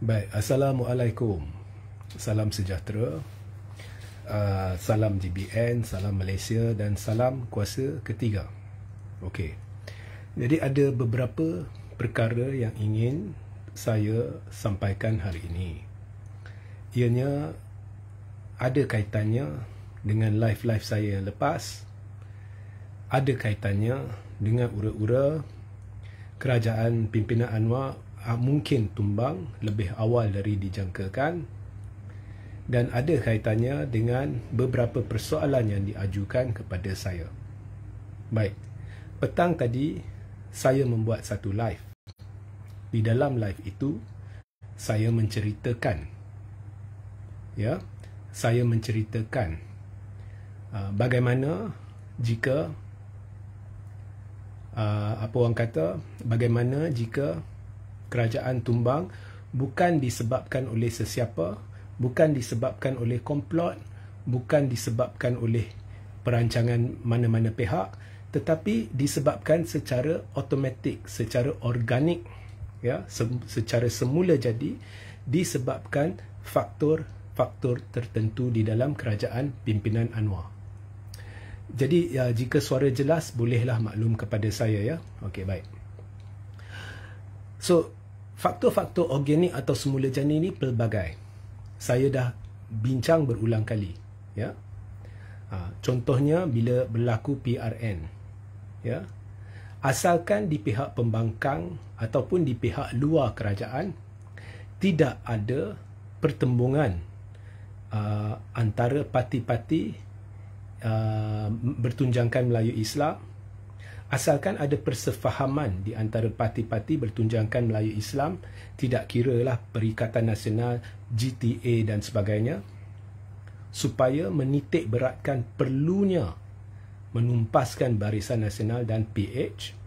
Baik, Assalamualaikum Salam sejahtera uh, Salam GBN, salam Malaysia dan salam kuasa ketiga Okey. Jadi ada beberapa perkara yang ingin saya sampaikan hari ini Ianya ada kaitannya dengan live-live saya yang lepas Ada kaitannya dengan ura-ura kerajaan pimpinan Anwar Ah, mungkin tumbang lebih awal dari dijangkakan dan ada kaitannya dengan beberapa persoalan yang diajukan kepada saya. Baik. Petang tadi saya membuat satu live. Di dalam live itu saya menceritakan ya, saya menceritakan uh, bagaimana jika uh, apa orang kata bagaimana jika kerajaan tumbang bukan disebabkan oleh sesiapa, bukan disebabkan oleh komplot, bukan disebabkan oleh perancangan mana-mana pihak tetapi disebabkan secara automatik, secara organik ya, secara semula jadi disebabkan faktor-faktor tertentu di dalam kerajaan pimpinan Anwar. Jadi ya, jika suara jelas bolehlah maklum kepada saya ya. Okey baik. So Faktor-faktor organik atau semula janin ini pelbagai. Saya dah bincang berulang kali. Ya? Ha, contohnya bila berlaku PRN. Ya? Asalkan di pihak pembangkang ataupun di pihak luar kerajaan, tidak ada pertembungan uh, antara parti-parti uh, bertunjangkan Melayu Islam Asalkan ada persefahaman di antara parti-parti bertunjangkan Melayu Islam, tidak kiralah Perikatan Nasional, GTA dan sebagainya, supaya menitik beratkan perlunya menumpaskan Barisan Nasional dan PH,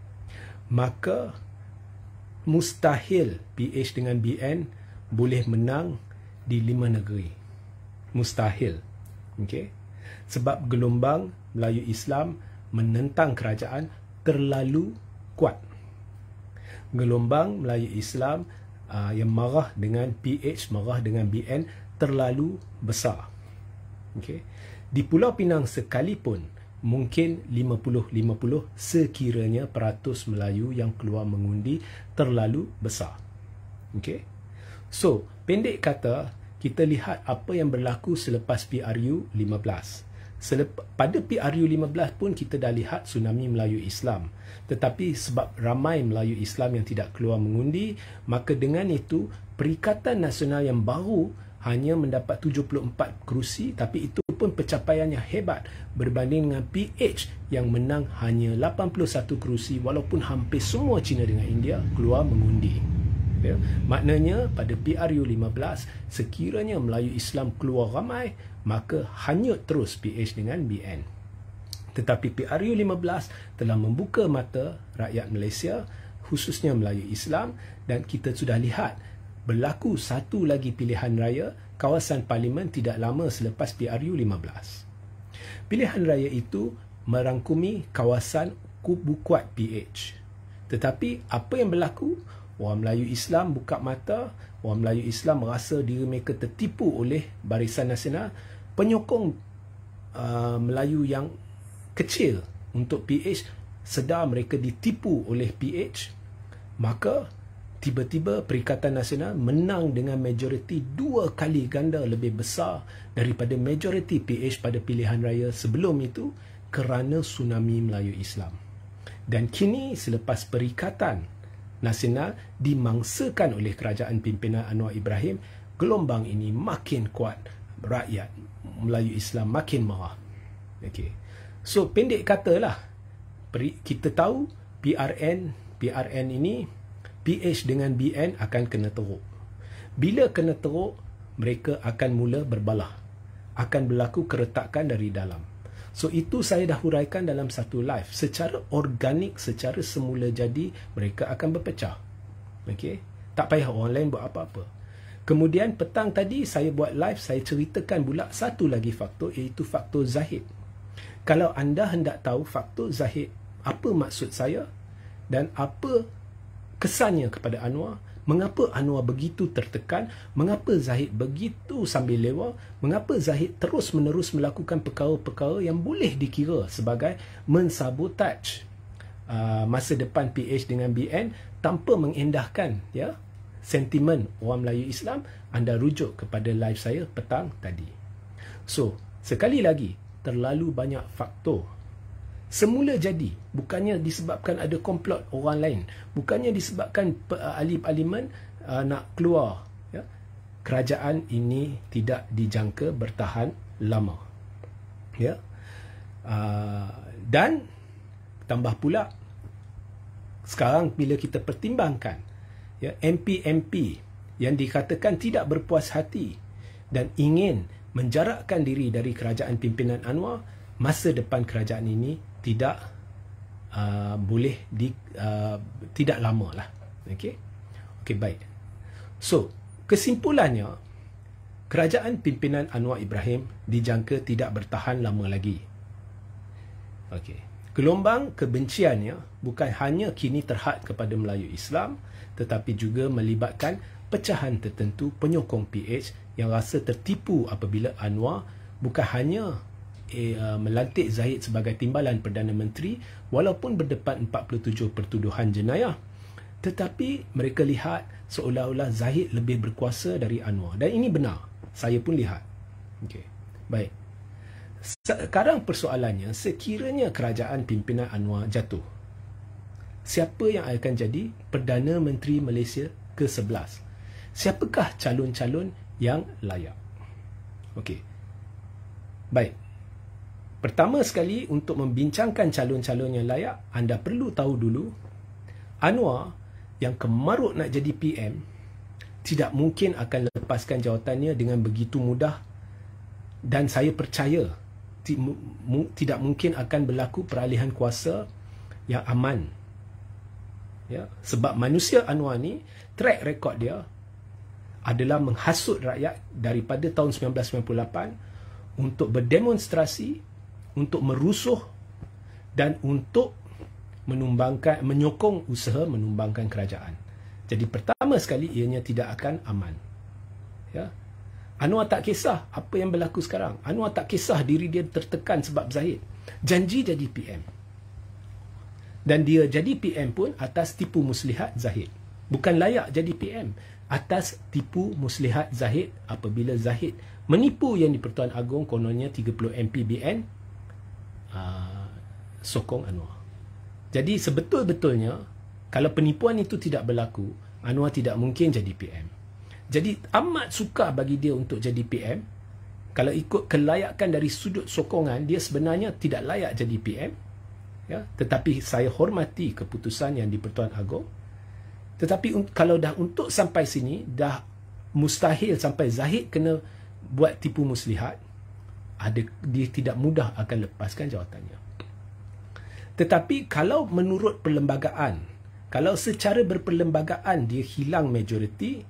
maka mustahil PH dengan BN boleh menang di lima negeri. Mustahil. Okay? Sebab gelombang Melayu Islam menentang kerajaan terlalu kuat. Gelombang Melayu Islam uh, yang marah dengan PH, marah dengan BN terlalu besar. Okay. Di Pulau Pinang sekalipun, mungkin 50-50 sekiranya peratus Melayu yang keluar mengundi terlalu besar. Okay. So, pendek kata, kita lihat apa yang berlaku selepas PRU 15. Selep, pada PRU 15 pun kita dah lihat tsunami Melayu Islam. Tetapi sebab ramai Melayu Islam yang tidak keluar mengundi, maka dengan itu Perikatan Nasional yang baru hanya mendapat 74 kerusi tapi itu pun pencapaiannya hebat berbanding dengan PH yang menang hanya 81 kerusi walaupun hampir semua China dengan India keluar mengundi ya. maknanya pada PRU15 sekiranya Melayu Islam keluar ramai maka hanyut terus PH dengan BN tetapi PRU15 telah membuka mata rakyat Malaysia khususnya Melayu Islam dan kita sudah lihat berlaku satu lagi pilihan raya kawasan parlimen tidak lama selepas PRU15 pilihan raya itu merangkumi kawasan kubu kuat PH tetapi apa yang berlaku Orang Melayu Islam buka mata, orang Melayu Islam rasa diri mereka tertipu oleh Barisan Nasional, penyokong uh, Melayu yang kecil untuk PH sedar mereka ditipu oleh PH, maka tiba-tiba Perikatan Nasional menang dengan majoriti dua kali ganda lebih besar daripada majoriti PH pada pilihan raya sebelum itu kerana tsunami Melayu Islam. Dan kini selepas Perikatan nasional dimangsakan oleh kerajaan pimpinan Anwar Ibrahim, gelombang ini makin kuat rakyat Melayu Islam makin marah. Okey. So pendek katalah kita tahu PRN PRN ini PH dengan BN akan kena teruk. Bila kena teruk, mereka akan mula berbalah. Akan berlaku keretakan dari dalam. So itu saya dah huraikan dalam satu live. Secara organik, secara semula jadi, mereka akan berpecah. Okay? Tak payah orang lain buat apa-apa. Kemudian petang tadi saya buat live, saya ceritakan pula satu lagi faktor iaitu faktor zahid. Kalau anda hendak tahu faktor zahid, apa maksud saya dan apa kesannya kepada Anwar, Mengapa Anwar begitu tertekan? Mengapa Zahid begitu sambil lewa? Mengapa Zahid terus menerus melakukan perkara-perkara yang boleh dikira sebagai mensabotaj uh, masa depan PH dengan BN tanpa mengendahkan ya sentimen orang Melayu Islam anda rujuk kepada live saya petang tadi. So, sekali lagi terlalu banyak faktor semula jadi bukannya disebabkan ada komplot orang lain bukannya disebabkan uh, ahli parlimen uh, nak keluar ya kerajaan ini tidak dijangka bertahan lama ya uh, dan tambah pula sekarang bila kita pertimbangkan ya MP-MP yang dikatakan tidak berpuas hati dan ingin menjarakkan diri dari kerajaan pimpinan Anwar masa depan kerajaan ini tidak uh, boleh di uh, tidak lama lah. Okey, okey baik. So kesimpulannya kerajaan pimpinan Anwar Ibrahim dijangka tidak bertahan lama lagi. Okey. Gelombang kebenciannya bukan hanya kini terhad kepada Melayu Islam tetapi juga melibatkan pecahan tertentu penyokong PH yang rasa tertipu apabila Anwar bukan hanya eh, uh, melantik Zahid sebagai timbalan Perdana Menteri walaupun berdepan 47 pertuduhan jenayah. Tetapi mereka lihat seolah-olah Zahid lebih berkuasa dari Anwar. Dan ini benar. Saya pun lihat. Okay, Baik. Sekarang persoalannya, sekiranya kerajaan pimpinan Anwar jatuh, siapa yang akan jadi Perdana Menteri Malaysia ke-11? Siapakah calon-calon yang layak? Okey. Baik. Pertama sekali untuk membincangkan calon-calon yang layak, anda perlu tahu dulu Anwar yang kemaruk nak jadi PM tidak mungkin akan lepaskan jawatannya dengan begitu mudah dan saya percaya tidak mungkin akan berlaku peralihan kuasa yang aman. Ya, sebab manusia Anwar ni track record dia adalah menghasut rakyat daripada tahun 1998 untuk berdemonstrasi untuk merusuh dan untuk menumbangkan menyokong usaha menumbangkan kerajaan. Jadi pertama sekali ianya tidak akan aman. Ya. Anwar tak kisah apa yang berlaku sekarang. Anwar tak kisah diri dia tertekan sebab Zahid. Janji jadi PM. Dan dia jadi PM pun atas tipu muslihat Zahid. Bukan layak jadi PM atas tipu muslihat Zahid apabila Zahid menipu yang di-Pertuan Agong kononnya 30 MPBN Ah, sokong Anwar. Jadi sebetul-betulnya kalau penipuan itu tidak berlaku, Anwar tidak mungkin jadi PM. Jadi amat suka bagi dia untuk jadi PM. Kalau ikut kelayakan dari sudut sokongan, dia sebenarnya tidak layak jadi PM. Ya, tetapi saya hormati keputusan yang di-Pertuan Agong. Tetapi kalau dah untuk sampai sini, dah mustahil sampai Zahid kena buat tipu muslihat ada dia tidak mudah akan lepaskan jawatannya. Tetapi kalau menurut perlembagaan, kalau secara berperlembagaan dia hilang majoriti,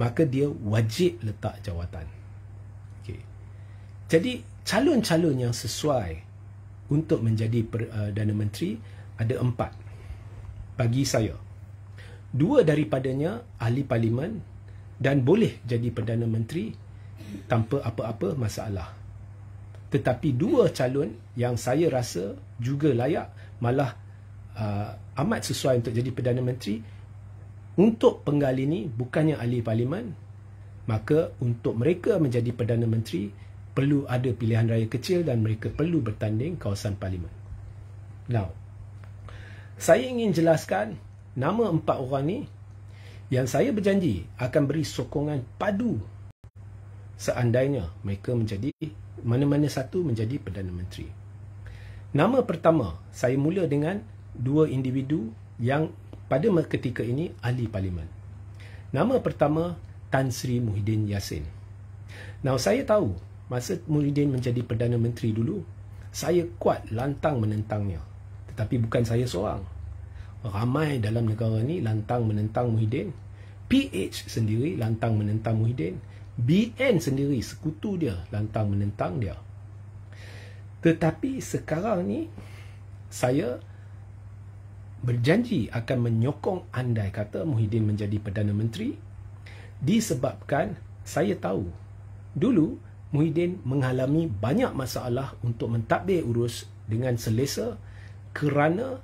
maka dia wajib letak jawatan. Okay. Jadi calon-calon yang sesuai untuk menjadi perdana uh, menteri ada empat bagi saya. Dua daripadanya ahli parlimen dan boleh jadi perdana menteri tanpa apa-apa masalah tetapi dua calon yang saya rasa juga layak malah uh, amat sesuai untuk jadi Perdana Menteri untuk penggal ini bukannya ahli parlimen maka untuk mereka menjadi Perdana Menteri perlu ada pilihan raya kecil dan mereka perlu bertanding kawasan parlimen now saya ingin jelaskan nama empat orang ni yang saya berjanji akan beri sokongan padu seandainya mereka menjadi mana-mana satu menjadi Perdana Menteri. Nama pertama, saya mula dengan dua individu yang pada ketika ini ahli parlimen. Nama pertama, Tan Sri Muhyiddin Yassin. Now, saya tahu masa Muhyiddin menjadi Perdana Menteri dulu, saya kuat lantang menentangnya. Tetapi bukan saya seorang. Ramai dalam negara ini lantang menentang Muhyiddin. PH sendiri lantang menentang Muhyiddin. BN sendiri sekutu dia lantang menentang dia. Tetapi sekarang ni saya berjanji akan menyokong andai kata Muhyiddin menjadi Perdana Menteri disebabkan saya tahu dulu Muhyiddin mengalami banyak masalah untuk mentadbir urus dengan selesa kerana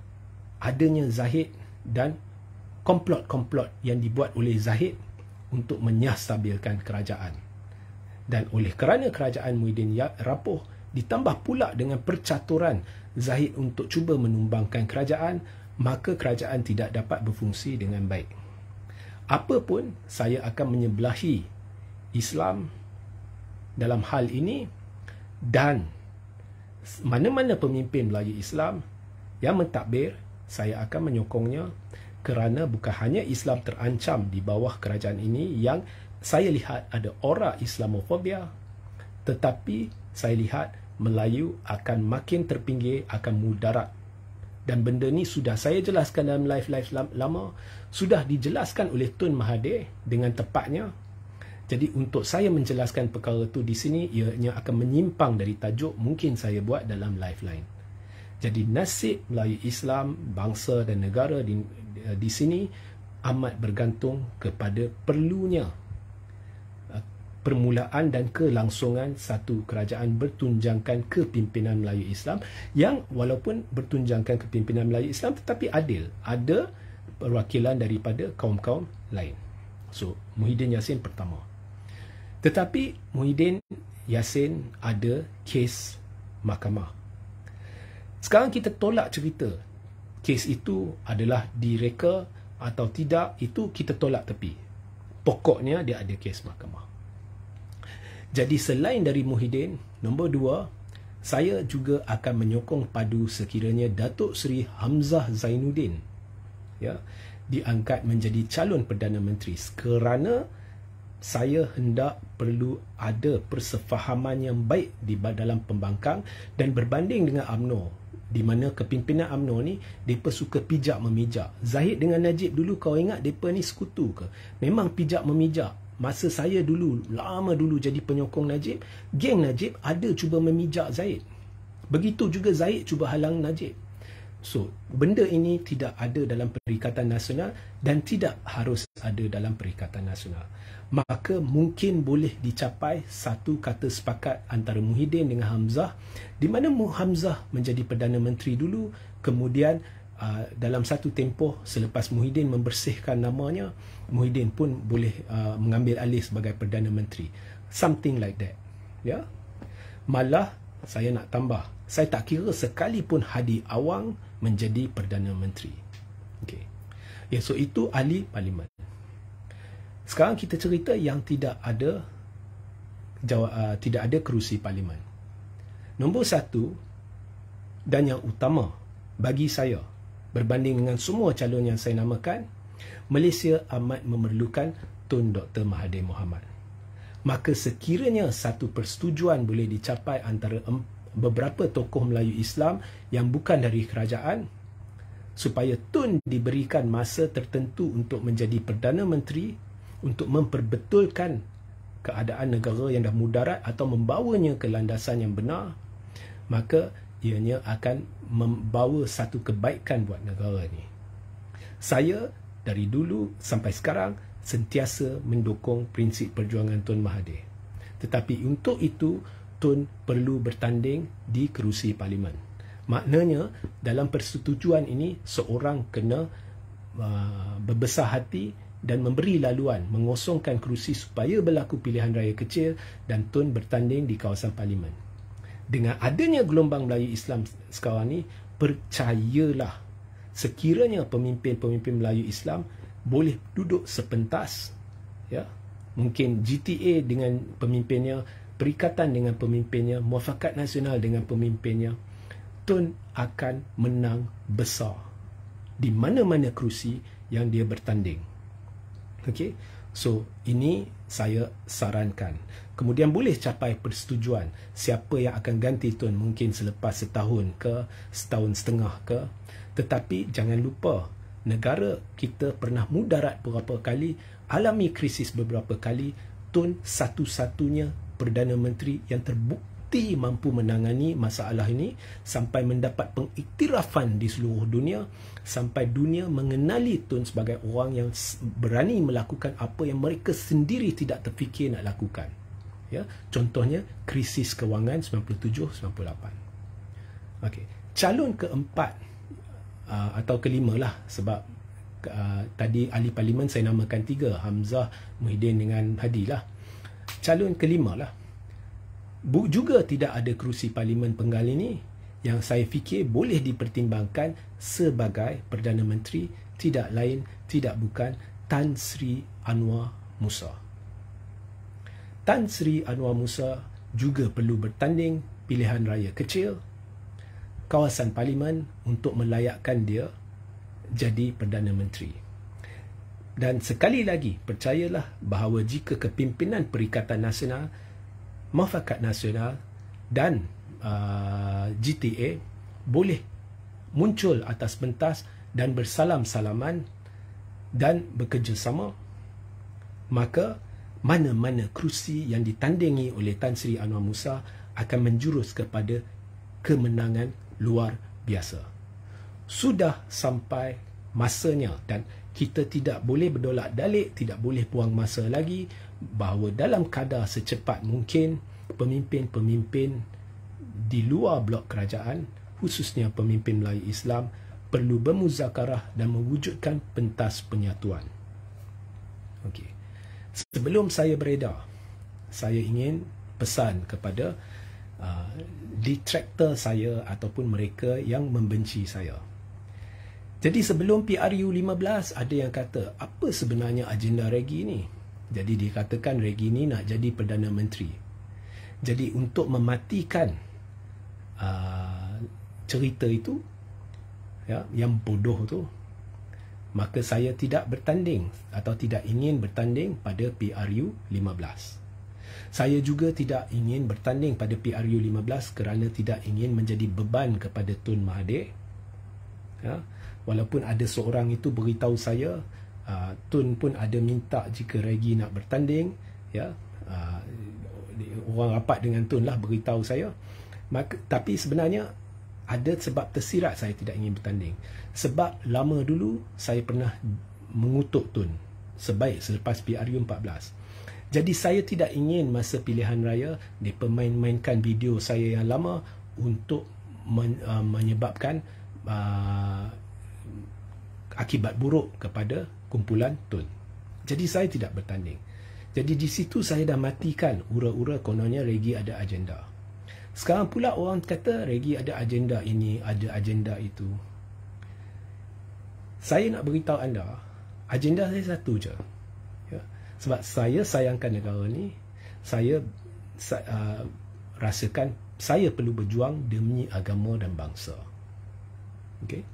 adanya Zahid dan komplot-komplot yang dibuat oleh Zahid untuk menyahstabilkan kerajaan. Dan oleh kerana kerajaan Muhyiddin ya- rapuh, ditambah pula dengan percaturan Zahid untuk cuba menumbangkan kerajaan, maka kerajaan tidak dapat berfungsi dengan baik. Apapun, saya akan menyebelahi Islam dalam hal ini dan mana-mana pemimpin Melayu Islam yang mentadbir, saya akan menyokongnya kerana bukan hanya Islam terancam di bawah kerajaan ini yang saya lihat ada aura Islamofobia tetapi saya lihat Melayu akan makin terpinggir akan mudarat dan benda ni sudah saya jelaskan dalam live-live lama sudah dijelaskan oleh Tun Mahathir dengan tepatnya jadi untuk saya menjelaskan perkara tu di sini ianya akan menyimpang dari tajuk mungkin saya buat dalam live lain jadi nasib Melayu Islam bangsa dan negara di Eh, di sini amat bergantung kepada perlunya eh, permulaan dan kelangsungan satu kerajaan bertunjangkan kepimpinan Melayu Islam yang walaupun bertunjangkan kepimpinan Melayu Islam tetapi adil ada perwakilan daripada kaum-kaum lain so Muhyiddin Yassin pertama tetapi Muhyiddin Yassin ada kes mahkamah sekarang kita tolak cerita kes itu adalah direka atau tidak itu kita tolak tepi pokoknya dia ada kes mahkamah jadi selain dari Muhyiddin nombor dua saya juga akan menyokong padu sekiranya Datuk Seri Hamzah Zainuddin ya diangkat menjadi calon Perdana Menteri kerana saya hendak perlu ada persefahaman yang baik di dalam pembangkang dan berbanding dengan AMNO di mana kepimpinan AMNO ni depa suka pijak memijak. Zahid dengan Najib dulu kau ingat depa ni sekutu ke? Memang pijak memijak. Masa saya dulu lama dulu jadi penyokong Najib, geng Najib ada cuba memijak Zahid. Begitu juga Zahid cuba halang Najib. So, benda ini tidak ada dalam Perikatan Nasional dan tidak harus ada dalam Perikatan Nasional. Maka mungkin boleh dicapai satu kata sepakat antara Muhyiddin dengan Hamzah di mana Hamzah menjadi Perdana Menteri dulu, kemudian uh, dalam satu tempoh selepas Muhyiddin membersihkan namanya, Muhyiddin pun boleh uh, mengambil alih sebagai Perdana Menteri. Something like that. Ya. Yeah? Malah saya nak tambah saya tak kira sekalipun Hadi Awang menjadi perdana menteri. Okay, Ya, so itu ahli parlimen. Sekarang kita cerita yang tidak ada jawab, uh, tidak ada kerusi parlimen. Nombor satu dan yang utama bagi saya berbanding dengan semua calon yang saya namakan, Malaysia amat memerlukan Tun Dr. Mahathir Mohamad. Maka sekiranya satu persetujuan boleh dicapai antara empat beberapa tokoh Melayu Islam yang bukan dari kerajaan supaya Tun diberikan masa tertentu untuk menjadi Perdana Menteri untuk memperbetulkan keadaan negara yang dah mudarat atau membawanya ke landasan yang benar maka ianya akan membawa satu kebaikan buat negara ini. Saya dari dulu sampai sekarang sentiasa mendukung prinsip perjuangan Tun Mahathir. Tetapi untuk itu Tun perlu bertanding di kerusi parlimen. Maknanya dalam persetujuan ini seorang kena uh, berbesar hati dan memberi laluan mengosongkan kerusi supaya berlaku pilihan raya kecil dan Tun bertanding di kawasan parlimen. Dengan adanya gelombang Melayu Islam sekarang ini, percayalah sekiranya pemimpin-pemimpin Melayu Islam boleh duduk sepentas ya mungkin GTA dengan pemimpinnya Perikatan dengan pemimpinnya, muafakat nasional dengan pemimpinnya, Tun akan menang besar di mana-mana kerusi yang dia bertanding. Okey. So, ini saya sarankan. Kemudian boleh capai persetujuan siapa yang akan ganti Tun mungkin selepas setahun ke setahun setengah ke. Tetapi jangan lupa negara kita pernah mudarat beberapa kali, alami krisis beberapa kali, Tun satu-satunya Perdana Menteri yang terbukti mampu menangani masalah ini sampai mendapat pengiktirafan di seluruh dunia sampai dunia mengenali Tun sebagai orang yang berani melakukan apa yang mereka sendiri tidak terfikir nak lakukan. Ya, contohnya krisis kewangan 97-98. Okey, calon keempat uh, atau kelima lah sebab uh, tadi ahli parlimen saya namakan tiga Hamzah, Muhyiddin dengan Hadi lah calon kelima lah. Bu juga tidak ada kerusi parlimen penggal ini yang saya fikir boleh dipertimbangkan sebagai Perdana Menteri tidak lain, tidak bukan Tan Sri Anwar Musa. Tan Sri Anwar Musa juga perlu bertanding pilihan raya kecil kawasan parlimen untuk melayakkan dia jadi Perdana Menteri. Dan sekali lagi, percayalah bahawa jika kepimpinan Perikatan Nasional, Mafakat Nasional dan uh, GTA boleh muncul atas pentas dan bersalam-salaman dan bekerjasama, maka mana-mana kerusi yang ditandingi oleh Tan Sri Anwar Musa akan menjurus kepada kemenangan luar biasa. Sudah sampai masanya dan kita tidak boleh berdolak dalik, tidak boleh puang masa lagi bahawa dalam kadar secepat mungkin pemimpin-pemimpin di luar blok kerajaan khususnya pemimpin Melayu Islam perlu bermuzakarah dan mewujudkan pentas penyatuan. Okey. Sebelum saya beredar, saya ingin pesan kepada uh, detractor saya ataupun mereka yang membenci saya. Jadi sebelum PRU 15 ada yang kata apa sebenarnya agenda Regi ni? Jadi dikatakan Regi ni nak jadi Perdana Menteri. Jadi untuk mematikan uh, cerita itu ya, yang bodoh tu maka saya tidak bertanding atau tidak ingin bertanding pada PRU 15. Saya juga tidak ingin bertanding pada PRU 15 kerana tidak ingin menjadi beban kepada Tun Mahathir. Ya, walaupun ada seorang itu beritahu saya uh, Tun pun ada minta jika Regi nak bertanding ya uh, orang rapat dengan Tun lah beritahu saya Maka, tapi sebenarnya ada sebab tersirat saya tidak ingin bertanding sebab lama dulu saya pernah mengutuk Tun sebaik selepas PRU 14 jadi saya tidak ingin masa pilihan raya mereka main-mainkan video saya yang lama untuk men, uh, menyebabkan akibat buruk kepada kumpulan Tun. Jadi saya tidak bertanding. Jadi di situ saya dah matikan ura-ura kononnya Regi ada agenda. Sekarang pula orang kata Regi ada agenda ini, ada agenda itu. Saya nak beritahu anda, agenda saya satu je. Ya? Sebab saya sayangkan negara ni, saya uh, rasakan saya perlu berjuang demi agama dan bangsa. Okay?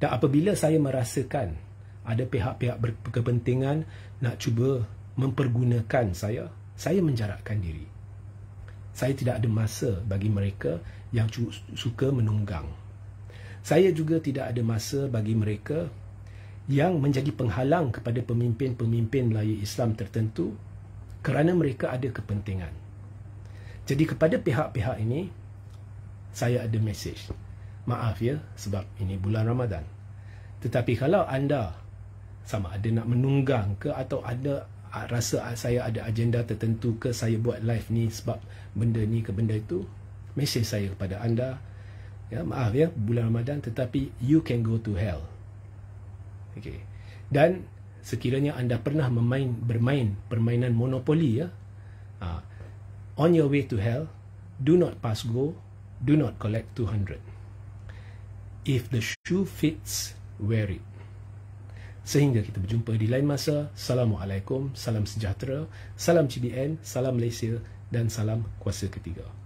Dan apabila saya merasakan ada pihak-pihak berkepentingan nak cuba mempergunakan saya, saya menjarakkan diri. Saya tidak ada masa bagi mereka yang suka menunggang. Saya juga tidak ada masa bagi mereka yang menjadi penghalang kepada pemimpin-pemimpin Melayu Islam tertentu kerana mereka ada kepentingan. Jadi kepada pihak-pihak ini, saya ada message maaf ya sebab ini bulan Ramadan. Tetapi kalau anda sama ada nak menunggang ke atau ada rasa saya ada agenda tertentu ke saya buat live ni sebab benda ni ke benda itu, mesej saya kepada anda ya maaf ya bulan Ramadan tetapi you can go to hell. Okay. Dan sekiranya anda pernah memain bermain permainan monopoli ya. Uh, on your way to hell, do not pass go, do not collect 200. If the shoe fits, wear it. Sehingga kita berjumpa di lain masa. Assalamualaikum, salam sejahtera, salam CBN, salam Malaysia dan salam kuasa ketiga.